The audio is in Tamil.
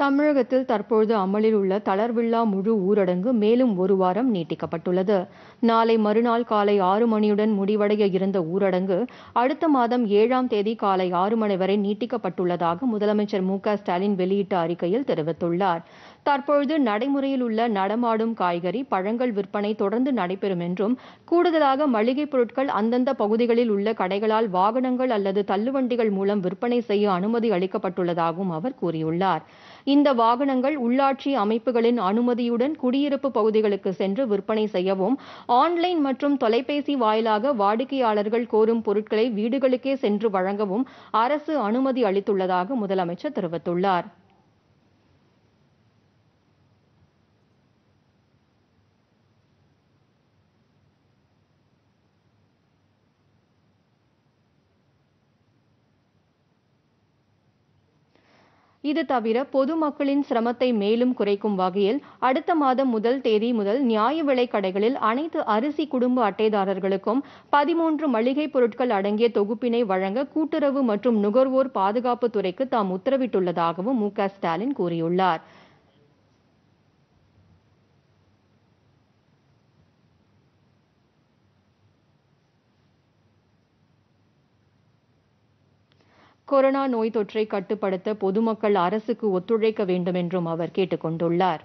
தமிழகத்தில் தற்பொழுது அமலில் உள்ள தளர்வில்லா முழு ஊரடங்கு மேலும் ஒரு வாரம் நீட்டிக்கப்பட்டுள்ளது நாளை மறுநாள் காலை ஆறு மணியுடன் முடிவடைய இருந்த ஊரடங்கு அடுத்த மாதம் ஏழாம் தேதி காலை ஆறு மணி வரை நீட்டிக்கப்பட்டுள்ளதாக முதலமைச்சர் மு ஸ்டாலின் வெளியிட்ட அறிக்கையில் தெரிவித்துள்ளார் தற்பொழுது நடைமுறையில் உள்ள நடமாடும் காய்கறி பழங்கள் விற்பனை தொடர்ந்து நடைபெறும் என்றும் கூடுதலாக மளிகைப் பொருட்கள் அந்தந்த பகுதிகளில் உள்ள கடைகளால் வாகனங்கள் அல்லது தள்ளுவண்டிகள் மூலம் விற்பனை செய்ய அனுமதி அளிக்கப்பட்டுள்ளதாகவும் அவர் கூறியுள்ளார் இந்த வாகனங்கள் உள்ளாட்சி அமைப்புகளின் அனுமதியுடன் குடியிருப்பு பகுதிகளுக்கு சென்று விற்பனை செய்யவும் ஆன்லைன் மற்றும் தொலைபேசி வாயிலாக வாடிக்கையாளர்கள் கோரும் பொருட்களை வீடுகளுக்கே சென்று வழங்கவும் அரசு அனுமதி அளித்துள்ளதாக முதலமைச்சர் தெரிவித்துள்ளார் இது தவிர பொதுமக்களின் சிரமத்தை மேலும் குறைக்கும் வகையில் அடுத்த மாதம் முதல் தேதி முதல் நியாய விலை கடைகளில் அனைத்து அரிசி குடும்ப அட்டைதாரர்களுக்கும் பதிமூன்று மளிகை பொருட்கள் அடங்கிய தொகுப்பினை வழங்க கூட்டுறவு மற்றும் நுகர்வோர் துறைக்கு தாம் உத்தரவிட்டுள்ளதாகவும் மு ஸ்டாலின் கூறியுள்ளார் கொரோனா நோய் தொற்றை கட்டுப்படுத்த பொதுமக்கள் அரசுக்கு ஒத்துழைக்க வேண்டும் என்றும் அவர் கேட்டுக்கொண்டுள்ளார்